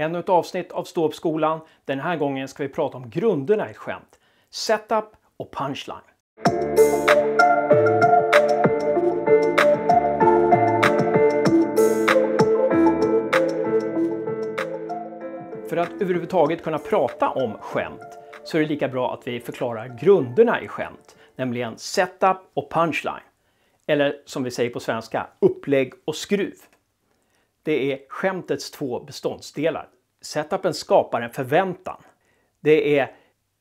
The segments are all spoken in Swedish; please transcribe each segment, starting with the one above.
Ännu ett avsnitt av Ståuppskolan. Den här gången ska vi prata om grunderna i ett skämt. Setup och punchline. För att överhuvudtaget kunna prata om skämt så är det lika bra att vi förklarar grunderna i skämt, nämligen setup och punchline. Eller som vi säger på svenska, upplägg och skruv. Det är skämtets två beståndsdelar. Setupen skapar en förväntan. Det är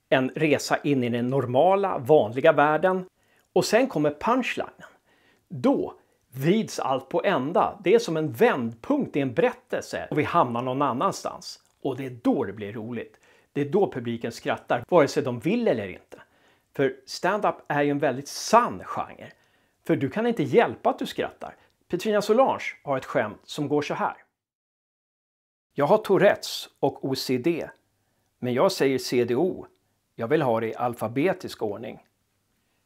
en resa in i den normala, vanliga världen. Och sen kommer punchlinen. Då vids allt på ända. Det är som en vändpunkt i en berättelse och vi hamnar någon annanstans. Och det är då det blir roligt. Det är då publiken skrattar, vare sig de vill eller inte. För stand-up är ju en väldigt sann genre. För du kan inte hjälpa att du skrattar. Petrina Solange har ett skämt som går så här. Jag har Tourettes och OCD, men jag säger CDO. Jag vill ha det i alfabetisk ordning.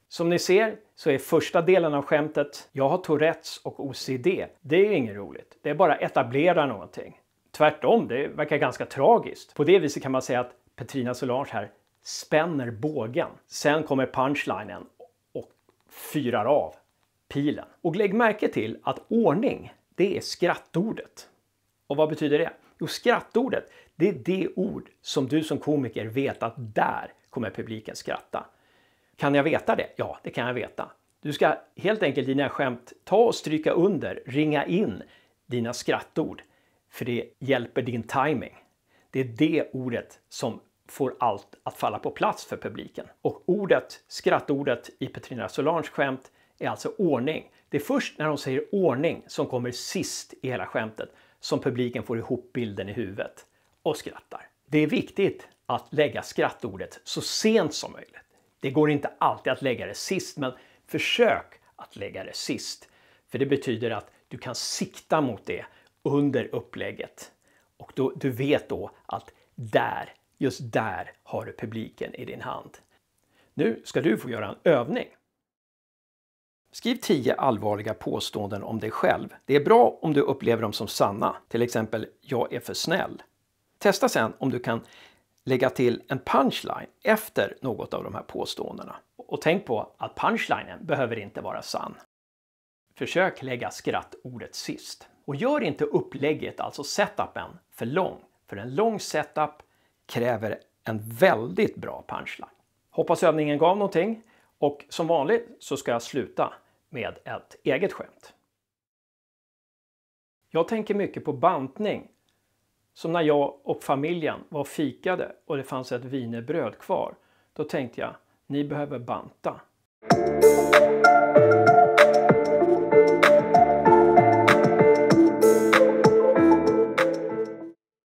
Som ni ser så är första delen av skämtet “Jag har Tourettes och OCD” det är inget roligt. Det är bara etablera någonting. Tvärtom, det verkar ganska tragiskt. På det viset kan man säga att Petrina Solange här spänner bågen. Sen kommer punchlinen och fyrar av pilen. Och lägg märke till att ordning, det är skrattordet. Och vad betyder det? Jo, skrattordet, det är det ord som du som komiker vet att där kommer publiken skratta. Kan jag veta det? Ja, det kan jag veta. Du ska helt enkelt dina skämt ta och stryka under, ringa in dina skrattord. För det hjälper din timing. Det är det ordet som får allt att falla på plats för publiken. Och ordet, skrattordet i Petrina Solanges skämt, är alltså ordning. Det är först när de säger ordning som kommer sist i hela skämtet som publiken får ihop bilden i huvudet och skrattar. Det är viktigt att lägga skrattordet så sent som möjligt. Det går inte alltid att lägga det sist, men försök att lägga det sist. För det betyder att du kan sikta mot det under upplägget. Och då, du vet då att där, just där har du publiken i din hand. Nu ska du få göra en övning. Skriv 10 allvarliga påståenden om dig själv. Det är bra om du upplever dem som sanna, till exempel “jag är för snäll”. Testa sen om du kan lägga till en punchline efter något av de här påståendena. Och tänk på att punchlinen behöver inte vara sann. Försök lägga skrattordet sist. Och gör inte upplägget, alltså setupen, för lång. För en lång setup kräver en väldigt bra punchline. Hoppas övningen gav någonting och som vanligt så ska jag sluta med ett eget skämt. Jag tänker mycket på bantning. Som när jag och familjen var fikade och det fanns ett vinerbröd kvar. Då tänkte jag, ni behöver banta.